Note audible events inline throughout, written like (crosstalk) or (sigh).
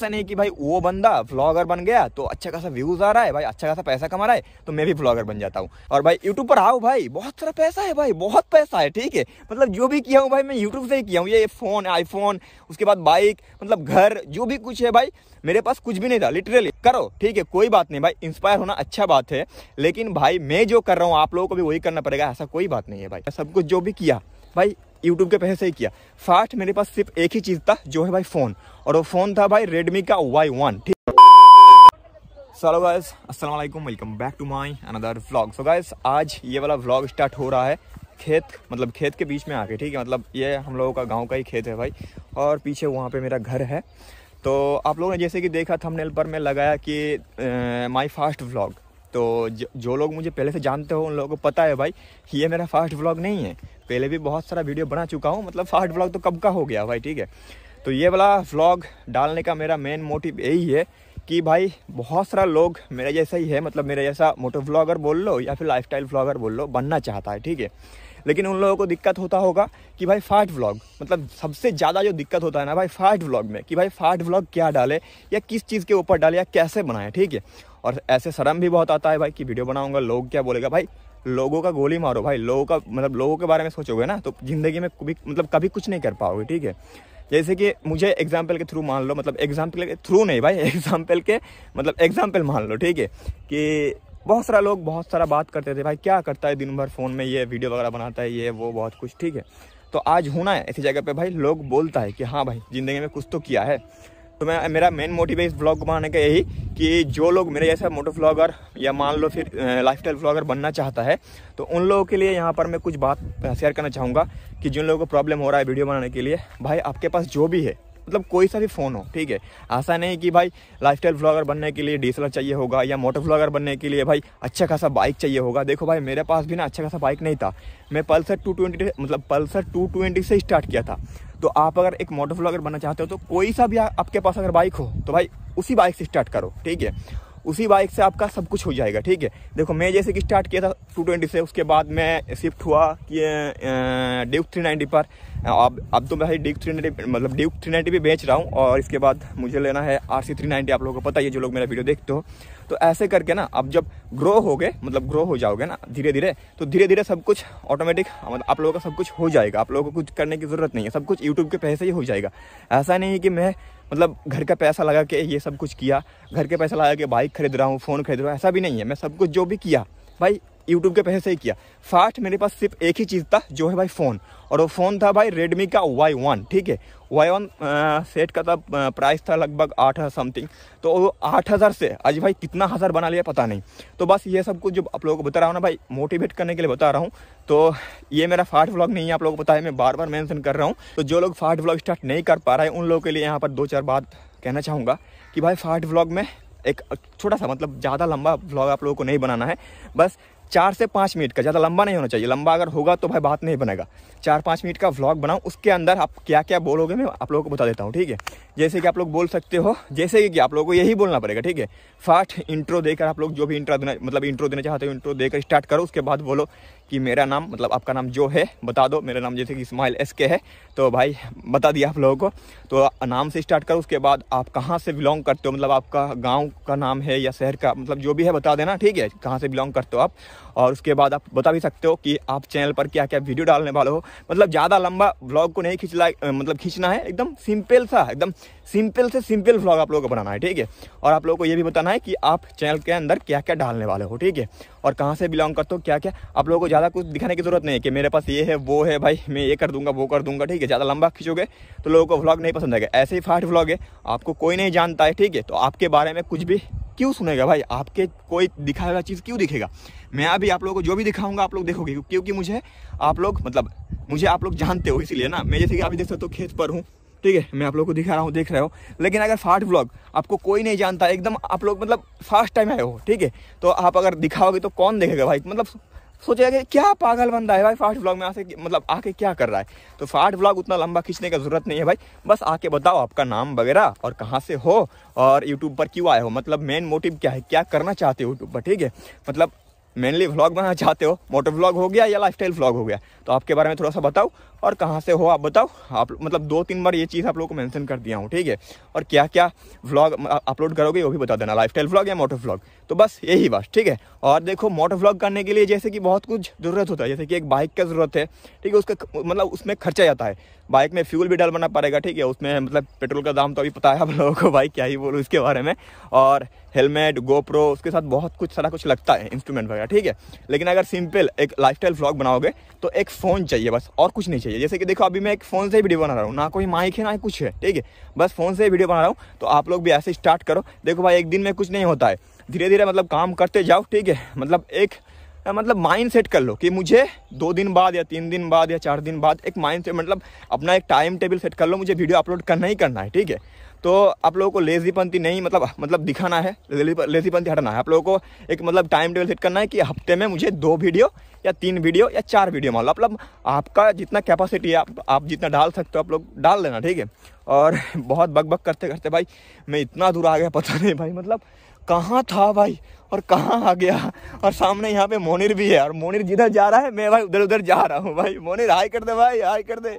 ऐसा नहीं कि भाई वो बंदा ब्लॉगर बन गया तो अच्छा खासा व्यूज आ रहा है भाई अच्छा खासा पैसा कमा रहा है तो मैं भी ब्लॉगर बन जाता हूँ और भाई यूट्यूब पर आओ भाई बहुत सारा पैसा है भाई बहुत पैसा है ठीक है मतलब जो भी किया हूँ भाई मैं यूट्यूब से ही किया हूँ ये फोन आईफोन उसके बाद बाइक मतलब घर जो भी कुछ है भाई मेरे पास कुछ भी नहीं था लिटरली करो ठीक है कोई बात नहीं भाई इंस्पायर होना अच्छा बात है लेकिन भाई मैं जो कर रहा हूँ आप लोगों को भी वही करना पड़ेगा ऐसा कोई बात नहीं है भाई सब कुछ जो भी किया भाई यूट्यूब के पैसे से ही किया फास्ट मेरे पास सिर्फ एक ही चीज़ था जो है भाई फ़ोन और वो फ़ोन था भाई रेडमी का वाई वन ठीक सलो guys Aslam welcome back to my another vlog so guys आज ये वाला व्लॉग स्टार्ट हो रहा है खेत मतलब खेत के बीच में आके ठीक है मतलब ये हम लोगों का गांव का ही खेत है भाई और पीछे वहाँ पे मेरा घर है तो आप लोगों ने जैसे कि देखा थंबनेल पर मैं लगाया कि माय फास्ट व्लॉग तो जो लोग मुझे पहले से जानते हो उन लोगों को पता है भाई ये मेरा फास्ट व्लॉग नहीं है पहले भी बहुत सारा वीडियो बना चुका हूँ मतलब फास्ट व्लॉग तो कब का हो गया भाई ठीक है तो ये वाला व्लॉग डालने का मेरा मेन मोटिव यही है कि भाई बहुत सारा लोग मेरे जैसा ही है मतलब मेरा जैसा मोटो व्लॉगर बोल लो या फिर लाइफ स्टाइल बोल लो बनना चाहता है ठीक है लेकिन उन लोगों को दिक्कत होता होगा कि भाई फास्ट व्लॉग मतलब सबसे ज़्यादा जो दिक्कत होता है ना भाई फास्ट व्लॉग में कि भाई फास्ट व्लॉग क्या डाले या किस चीज़ के ऊपर डाले या कैसे बनाए ठीक है और ऐसे शर्म भी बहुत आता है भाई कि वीडियो बनाऊंगा लोग क्या बोलेगा भाई लोगों का गोली मारो भाई लोगों का मतलब लोगों के बारे में सोचोगे ना तो ज़िंदगी में कभी मतलब कभी कुछ नहीं कर पाओगे ठीक है जैसे कि मुझे एग्जाम्पल के थ्रू मान लो मतलब एग्जाम्पल के थ्रू नहीं भाई एग्जाम्पल (laughs) के मतलब एग्जाम्पल मान लो ठीक है कि बहुत सारा लोग बहुत सारा बात करते थे भाई क्या करता है दिन भर फ़ोन में ये वीडियो वगैरह बनाता है ये वो बहुत कुछ ठीक है तो आज होना है ऐसी जगह पे भाई लोग बोलता है कि हाँ भाई ज़िंदगी में कुछ तो किया है तो मैं मेरा मेन मोटिव है इस ब्लॉग को बनाने का यही कि जो लोग मेरे जैसा मोटो ब्लॉगर या मान लो फिर लाइफस्टाइल ब्लॉगर बनना चाहता है तो उन लोगों के लिए यहाँ पर मैं कुछ बात शेयर करना चाहूँगा कि जिन लोगों को प्रॉब्लम हो रहा है वीडियो बनाने के लिए भाई आपके पास जो भी है मतलब कोई सा भी फ़ोन हो ठीक है ऐसा नहीं कि भाई लाइफस्टाइल ब्लॉगर बनने के लिए डी चाहिए होगा या मोटर ब्लॉगर बनने के लिए भाई अच्छा खासा बाइक चाहिए होगा देखो भाई मेरे पास भी ना अच्छा खासा बाइक नहीं था मैं पल्सर 220 मतलब पल्सर 220 से स्टार्ट किया था तो आप अगर एक मोटर फ्लॉगर बनना चाहते हो तो कोई सा भी आपके पास अगर बाइक हो तो भाई उसी बाइक से स्टार्ट करो ठीक है उसी बाइक से आपका सब कुछ हो जाएगा ठीक है देखो मैं जैसे कि स्टार्ट किया था टू ट्वेंटी से उसके बाद मैं शिफ्ट हुआ कि ड्यूक थ्री नाइन्टी पर अब अब तो भाई ड्यूक थ्री नाइन्टी मतलब ड्यूक थ्री नाइन्टी भी बेच रहा हूँ और इसके बाद मुझे लेना है आर सी थ्री नाइन्टी आप लोगों को पता ही है जो लोग मेरा वीडियो देखते हो तो ऐसे करके ना अब जब ग्रो हो गए मतलब ग्रो हो जाओगे ना धीरे धीरे तो धीरे धीरे सब कुछ ऑटोमेटिक मतलब आप लोगों का सब कुछ हो जाएगा आप लोगों को कुछ करने की ज़रूरत नहीं है सब कुछ यूट्यूब के पैसे ही हो जाएगा ऐसा नहीं है कि मैं मतलब घर का पैसा लगा के ये सब कुछ किया घर के पैसा लगा के बाइक खरीद रहा हूँ फ़ोन खरीद रहा हूँ ऐसा भी नहीं है मैं सब कुछ जो भी किया भाई यूट्यूब के पैसे से ही किया फास्ट मेरे पास सिर्फ एक ही चीज़ था जो है भाई फ़ोन और वो फ़ोन था भाई रेडमी का वाई वन ठीक है वाई वन सेट का था प्राइस था लगभग आठ हज़ार समथिंग तो आठ हज़ार से आज भाई कितना हज़ार बना लिया पता नहीं तो बस ये सब कुछ जो आप लोगों को बता रहा हूँ ना भाई मोटिवेट करने के लिए बता रहा हूँ तो ये मेरा फास्ट व्लॉग नहीं है आप लोगों को पता है मैं बार बार मैंसन कर रहा हूँ तो जो लोग फास्ट व्लॉग स्टार्ट नहीं कर पा रहे हैं उन लोगों के लिए यहाँ पर दो चार बात कहना चाहूँगा कि भाई फास्ट व्लॉग में एक छोटा सा मतलब ज़्यादा लंबा व्लॉग आप लोगों को नहीं बनाना है बस चार से पाँच मिनट का ज़्यादा लंबा नहीं होना चाहिए लंबा अगर होगा तो भाई बात नहीं बनेगा चार पाँच मिनट का व्लॉग बनाऊँ उसके अंदर आप क्या क्या बोलोगे मैं आप लोगों को बता देता हूँ ठीक है जैसे कि आप लोग बोल सकते हो जैसे कि आप लोगों को यही बोलना पड़ेगा ठीक है फास्ट इंट्रो देकर आप लोग जो भी इंट्रा देना मतलब इंट्रो देना चाहते हो इंट्रो देकर स्टार्ट करो उसके बाद बोलो कि मेरा नाम मतलब आपका नाम जो है बता दो मेरा नाम जैसे कि इस्माइल एस के है तो भाई बता दिया आप लोगों को तो नाम से स्टार्ट करो उसके बाद आप कहाँ से बिलोंग करते हो मतलब आपका गाँव का नाम है या शहर का मतलब जो भी है बता देना ठीक है कहाँ से बिलोंग करते हो आप और उसके बाद आप बता भी सकते हो कि आप चैनल पर क्या क्या वीडियो डालने वाले हो मतलब ज़्यादा लंबा ब्लॉग को नहीं खींचला मतलब खींचना है एकदम सिंपल सा एकदम सिंपल से सिंपल ब्लॉग आप लोगों को बनाना है ठीक है और आप लोगों को ये भी बताना है कि आप चैनल के अंदर क्या क्या डालने वाले हो ठीक है और कहाँ से बिलोंग करते हो क्या क्या आप लोगों को ज़्यादा कुछ दिखाने की ज़रूरत नहीं है कि मेरे पास ये है वो है भाई मैं ये कर दूंगा वो कर दूंगा ठीक है ज़्यादा लंबा खींचोगे तो लोगों को व्लॉग नहीं पसंद आएगा ऐसे ही फास्ट व्लॉग है आपको कोई नहीं जानता है ठीक है तो आपके बारे में कुछ भी क्यों सुनेगा भाई आपके कोई दिखाया हुआ चीज़ क्यों दिखेगा मैं अभी आप लोगों को जो भी दिखाऊंगा आप लोग देखोगे क्योंकि मुझे आप लोग मतलब मुझे आप लोग जानते हो इसीलिए ना मैं जैसे कि अभी देख सकते हो खेत पर हूँ ठीक है मैं आप लोग को दिखा रहा हूँ देख रहे हो लेकिन अगर फास्ट व्लॉग आपको कोई नहीं जानता एकदम आप लोग मतलब फर्स्ट टाइम आए हो ठीक है तो आप अगर दिखाओगे तो कौन देखेगा भाई मतलब सोचेगा कि क्या पागल बंदा है भाई फास्ट व्लॉग में आके मतलब आके क्या कर रहा है तो फास्ट व्लॉग उतना लंबा खींचने का जरूरत नहीं है भाई बस आके बताओ आपका नाम वगैरह और कहाँ से हो और यूट्यूब पर क्यों आए हो मतलब मेन मोटिव क्या है क्या करना चाहते हो यूट्यूब पर ठीक है मतलब मेनली व्लॉग बनाना चाहते हो मोटर व्लॉग हो गया या लाइफस्टाइल व्लॉग हो गया तो आपके बारे में थोड़ा सा बताओ और कहाँ से हो आप बताओ आप मतलब दो तीन बार ये चीज़ आप लोगों को मेंशन कर दिया हूँ ठीक है और क्या क्या व्लॉग अपलोड करोगे वो भी बता देना लाइफस्टाइल व्लॉग या मोटर व्लॉग तो बस यही बात ठीक है और देखो मोटर व्लॉग करने के लिए जैसे कि बहुत कुछ ज़रूरत होता है जैसे कि एक बाइक का ज़रूरत है ठीक है उसका मतलब उसमें खर्चा जाता है बाइक में फ्यूल भी डालना पड़ेगा ठीक है उसमें मतलब पेट्रोल का दाम तो अभी पता है आप लोगों को भाई क्या ही बोलूँ उसके बारे में और हेलमेट गोप्रो उसके साथ बहुत कुछ सारा कुछ लगता है इंस्ट्रूमेंट वगैरह ठीक है लेकिन अगर सिंपल एक लाइफ व्लॉग बनाओगे तो एक फ़ोन चाहिए बस और कुछ नहीं चाहिए जैसे कि देखो अभी मैं एक फ़ोन से ही वीडियो बना रहा हूँ ना कोई माइक है ना कुछ है ठीक है बस फ़ोन से ही वीडियो बना रहा हूँ तो आप लोग भी ऐसे स्टार्ट करो देखो भाई एक दिन में कुछ नहीं होता है धीरे धीरे मतलब काम करते जाओ ठीक है मतलब एक मतलब माइंड सेट कर लो कि मुझे दो दिन बाद या तीन दिन बाद या चार दिन बाद एक माइंड सेट मतलब अपना एक टाइम टेबल सेट कर लो मुझे वीडियो अपलोड करना ही करना है ठीक है तो आप लोगों को लेजीपंथी नहीं मतलब मतलब दिखाना है लेजीपंथी हटाना है आप लोगों को एक मतलब टाइम टेबल सेट करना है कि हफ्ते में मुझे दो वीडियो या तीन वीडियो या चार वीडियो मान लो मतलब आपका जितना कैपेसिटी है आप, आप जितना डाल सकते हो आप लोग डाल देना ठीक है और बहुत बकबक करते करते भाई मैं इतना दूर आ गया पता नहीं भाई मतलब कहाँ था भाई और कहाँ आ गया और सामने यहाँ पे मोनिर भी है और मोनिर जिधर जा रहा है मैं भाई उधर उधर जा रहा हूँ भाई मोनिर हाई कर दे भाई हाई कर दे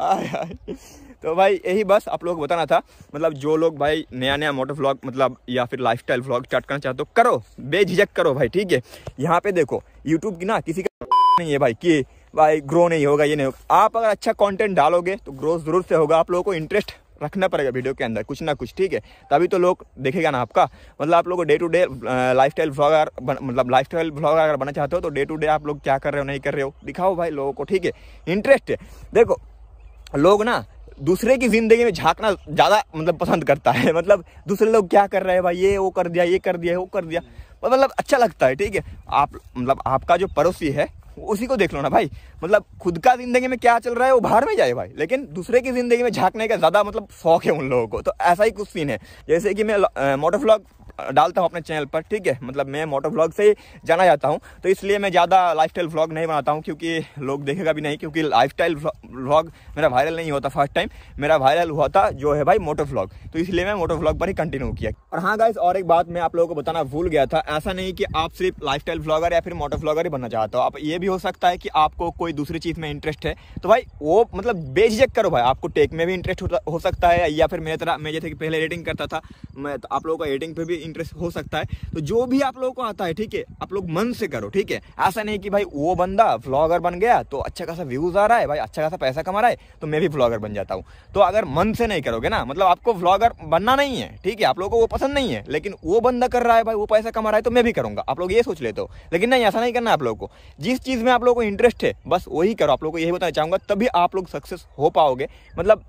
हाय हाय तो भाई यही बस आप लोग बताना था मतलब जो लोग भाई नया नया मोटर व्लॉग मतलब या फिर लाइफस्टाइल व्लॉग स्टार्ट करना चाहते हो करो बेझिझक करो भाई ठीक है यहाँ पे देखो यूट्यूब की ना किसी का (laughs) नहीं है भाई कि भाई ग्रो नहीं होगा ये नहीं होगा आप अगर अच्छा कंटेंट डालोगे तो ग्रो जरूर से होगा आप लोगों को इंटरेस्ट रखना पड़ेगा वीडियो के अंदर कुछ ना कुछ ठीक है तभी तो लोग देखेगा ना आपका मतलब आप लोग day to day lifestyle blogger मतलब लाइफ स्टाइल ब्लॉगर अगर बनना चाहते हो तो डे टू डे आप लोग क्या कर रहे हो नहीं कर रहे हो दिखाओ भाई लोगों को ठीक है इंटरेस्ट है देखो लोग ना दूसरे की ज़िंदगी में झांकना ज़्यादा मतलब पसंद करता है (laughs) मतलब दूसरे लोग क्या कर रहे हैं भाई ये वो कर दिया ये कर दिया वो कर दिया मतलब अच्छा लगता है ठीक है आप मतलब आपका जो पड़ोसी है उसी को देख लो ना भाई मतलब खुद का ज़िंदगी में क्या चल रहा है वो बाहर में जाए भाई लेकिन दूसरे की ज़िंदगी में झांकने का ज़्यादा मतलब शौक है उन लोगों को तो ऐसा ही कुछ सीन है जैसे कि मैं मोटर व्लॉग डालता हूँ अपने चैनल पर ठीक है मतलब मैं मोटर व्लॉग से जाना जाता हूँ तो इसलिए मैं ज़्यादा लाइफस्टाइल व्लॉग नहीं बनाता हूँ क्योंकि लोग देखेगा भी नहीं क्योंकि लाइफस्टाइल व्लॉग मेरा वायरल नहीं होता फर्स्ट टाइम मेरा वायरल हुआ था जो है भाई मोटर व्लॉग तो इसलिए मैं मोटर व्लॉग पर ही कंटिन्यू किया और हाँ गाइज और एक बात मैं आप लोगों को बताना भूल गया था ऐसा नहीं कि आप सिर्फ लाइफ स्टाइल या फिर मोटर व्लॉगर ही बनना चाहता हो आप ये भी भी हो सकता है कि आपको कोई दूसरी चीज़ में इंटरेस्ट है तो भाई वो मतलब बेझिझक करो भाई आपको टेक में भी इंटरेस्ट हो सकता है या फिर मेरे तरह मैं जैसे कि पहले रेटिंग करता था मैं तो आप लोगों का रेटिंग पे भी इंटरेस्ट हो सकता है तो जो भी आप लोगों को आता है ठीक है आप लोग मन से करो ठीक है ऐसा नहीं कि भाई वो बंदा व्लॉगर बन गया तो अच्छा खासा व्यूज़ आ रहा है भाई अच्छा खासा पैसा कमा रहा है तो मैं भी व्लॉगर बन जाता हूँ तो अगर मन से नहीं करोगे ना मतलब आपको व्लॉगर बनना नहीं है ठीक है आप लोगों को वो पसंद नहीं है लेकिन वो बंदा कर रहा है भाई वो पैसा कमा रहा है तो मैं भी करूँगा आप लोग ये सोच लेते हो लेकिन नहीं ऐसा नहीं करना आप लोगों को जिस चीज़ चीज़ में आप लोगों को इंटरेस्ट है बस वही करो आप लोगों को यही बताना चाहूंगा तभी आप लोग सक्सेस हो पाओगे मतलब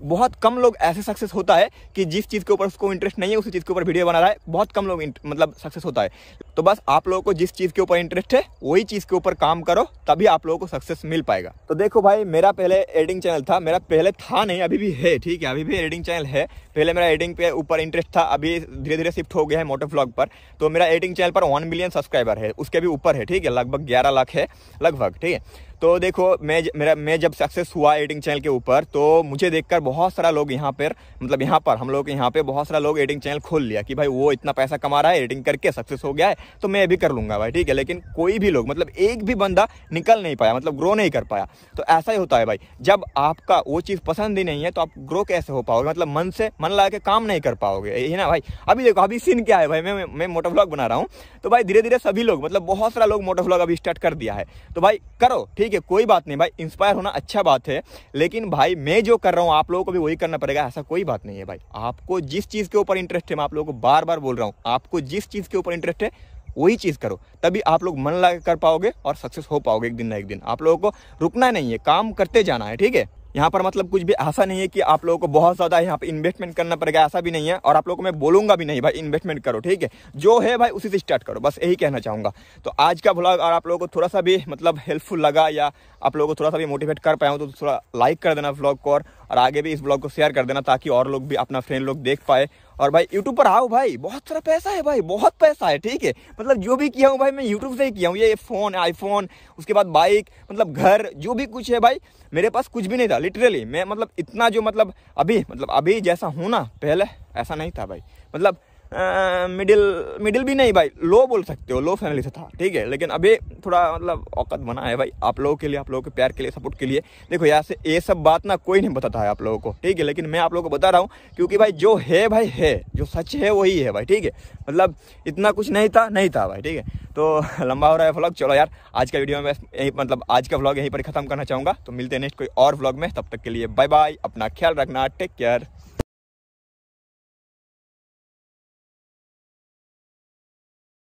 बहुत कम लोग ऐसे सक्सेस होता है कि जिस चीज़ के ऊपर उसको इंटरेस्ट नहीं है उसी चीज़ के ऊपर वीडियो बना रहा है बहुत कम लोग मतलब सक्सेस होता है तो बस आप लोगों को जिस चीज़ के ऊपर इंटरेस्ट है वही चीज़ के ऊपर काम करो तभी आप लोगों को सक्सेस मिल पाएगा तो देखो भाई मेरा पहले एडिटिंग चैनल था मेरा पहले था नहीं अभी भी है ठीक है अभी भी एडिटिंग चैनल है पहले मेरा एडिटिंग पे ऊपर इंटरेस्ट था अभी धीरे धीरे शिफ्ट हो गया है मोटर ब्लॉग पर तो मेरा एडिटिंग चैनल पर वन मिलियन सब्सक्राइबर है उसके भी ऊपर है ठीक है लगभग ग्यारह लाख है लगभग ठीक है तो देखो मैं मेरा मैं जब सक्सेस हुआ एडिटिंग चैनल के ऊपर तो मुझे देखकर बहुत सारा लोग यहाँ पर मतलब यहाँ पर हम लोग यहाँ पे बहुत सारा लोग एडिटिंग चैनल खोल लिया कि भाई वो इतना पैसा कमा रहा है एडिटिंग करके सक्सेस हो गया है तो मैं भी कर लूँगा भाई ठीक है लेकिन कोई भी लोग मतलब एक भी बंदा निकल नहीं पाया मतलब ग्रो नहीं कर पाया तो ऐसा ही होता है भाई जब आपका वो चीज़ पसंद ही नहीं है तो आप ग्रो कैसे हो पाओगे मतलब मन से मन लगा के काम नहीं कर पाओगे यही ना भाई अभी देखो अभी सीन क्या है भाई मैं मैं मोटो ब्लॉग बना रहा हूँ तो भाई धीरे धीरे सभी लोग मतलब बहुत सारा लोग मोटो ब्लॉग अभी स्टार्ट कर दिया है तो भाई करो ठीक ठीक है कोई बात नहीं भाई इंस्पायर होना अच्छा बात है लेकिन भाई मैं जो कर रहा हूँ आप लोगों को भी वही करना पड़ेगा ऐसा कोई बात नहीं है भाई आपको जिस चीज़ के ऊपर इंटरेस्ट है मैं आप लोगों को बार बार बोल रहा हूँ आपको जिस चीज़ के ऊपर इंटरेस्ट है वही चीज़ करो तभी आप लोग मन लगा कर पाओगे और सक्सेस हो पाओगे एक दिन ना एक दिन आप लोगों को रुकना नहीं है काम करते जाना है ठीक है यहाँ पर मतलब कुछ भी ऐसा नहीं है कि आप लोगों को बहुत ज़्यादा यहाँ पर इन्वेस्टमेंट करना पड़ेगा ऐसा भी नहीं है और आप लोगों को मैं बोलूंगा भी नहीं भाई इन्वेस्टमेंट करो ठीक है जो है भाई उसी से स्टार्ट करो बस यही कहना चाहूँगा तो आज का ब्लॉग अगर आप लोगों को थोड़ा सा भी मतलब हेल्पफुल लगा या आप लोगों को थोड़ा सा भी मोटिवेट कर पाया हूँ तो थोड़ा लाइक कर देना ब्लॉग को और आगे भी इस ब्लॉग को शेयर कर देना ताकि और लोग भी अपना फ्रेंड लोग देख पाए और भाई यूट्यूब पर आओ भाई बहुत सारा पैसा है भाई बहुत पैसा है ठीक है मतलब जो भी किया हूँ भाई मैं यूट्यूब से ही किया हूँ ये फ़ोन आईफोन उसके बाद बाइक मतलब घर जो भी कुछ है भाई मेरे पास कुछ भी नहीं था लिटरली मैं मतलब इतना जो मतलब अभी मतलब अभी जैसा हूँ ना पहले ऐसा नहीं था भाई मतलब मिडिल मिडिल भी नहीं भाई लो बोल सकते हो लो फैमिली से था ठीक है लेकिन अभी थोड़ा मतलब औकत बना है भाई आप लोगों के लिए आप लोगों के प्यार के लिए सपोर्ट के लिए देखो यहाँ से ये सब बात ना कोई नहीं बताता है आप लोगों को ठीक है लेकिन मैं आप लोगों को बता रहा हूँ क्योंकि भाई जो है भाई है जो सच है वही है भाई ठीक है मतलब इतना कुछ नहीं था नहीं था भाई ठीक है तो (laughs) लंबा हो रहा है व्लॉग चलो यार आज का वीडियो में यही मतलब आज का व्लॉग यहीं पर खत्म करना चाहूँगा तो मिलते हैं नेक्स्ट कोई और व्लॉग में तब तक के लिए बाय बाय अपना ख्याल रखना टेक केयर